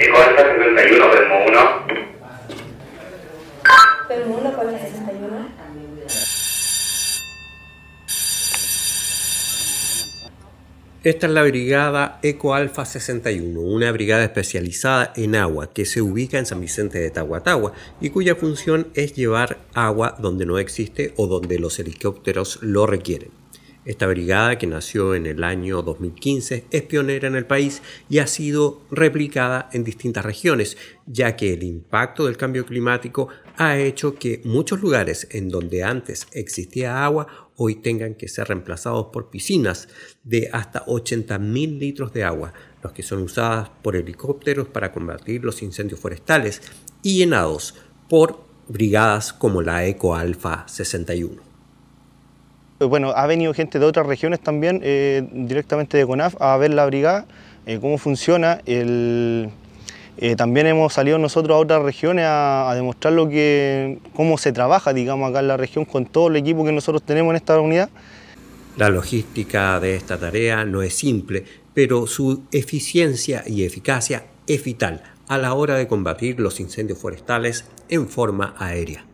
61, 1. 1 61. Esta es la Brigada Eco Alfa 61, una brigada especializada en agua que se ubica en San Vicente de Tahuatahua y cuya función es llevar agua donde no existe o donde los helicópteros lo requieren. Esta brigada, que nació en el año 2015, es pionera en el país y ha sido replicada en distintas regiones, ya que el impacto del cambio climático ha hecho que muchos lugares en donde antes existía agua hoy tengan que ser reemplazados por piscinas de hasta 80.000 litros de agua, los que son usadas por helicópteros para combatir los incendios forestales y llenados por brigadas como la Eco 61. Eh, bueno, ha venido gente de otras regiones también, eh, directamente de CONAF, a ver la brigada, eh, cómo funciona. también hemos salido nosotros a otras regiones a, a, demostrar lo que, cómo se trabaja, digamos, acá en la región con todo el equipo que nosotros tenemos en esta unidad. La logística de esta tarea no es simple, pero su eficiencia y eficacia es vital a la hora de combatir los incendios forestales en forma aérea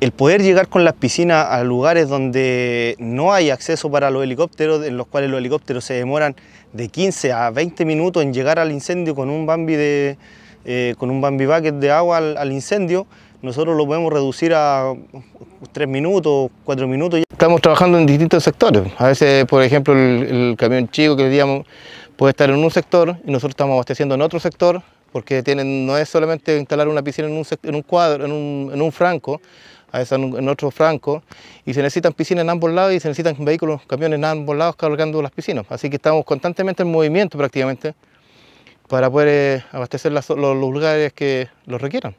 el poder llegar con las piscinas a lugares donde no hay acceso para los helicópteros, en los cuales los helicópteros se demoran de 15 a 20 minutos en llegar al incendio con un Bambi, de, eh, con un Bambi bucket de agua al, incendio, nosotros lo podemos reducir a 3 minutos, 4 minutos. Estamos trabajando en distintos sectores. A veces, por ejemplo, el, camión chico que llamamos puede estar en un sector y nosotros estamos abasteciendo en otro sector porque tienen, no es solamente instalar una piscina en un, en un cuadro, en un, en un franco, a en otro franco, y se necesitan piscinas en ambos lados y se necesitan vehículos, camiones en ambos lados cargando las piscinas. Así que estamos constantemente en movimiento prácticamente para poder eh, abastecer los, los lugares que los requieran.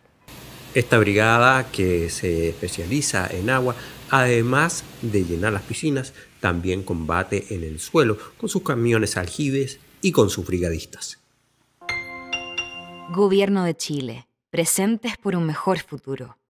Esta brigada que se especializa en agua, además de llenar las piscinas, también combate en el suelo con sus camiones aljibes y con sus brigadistas. Gobierno de Chile, presentes por un mejor futuro.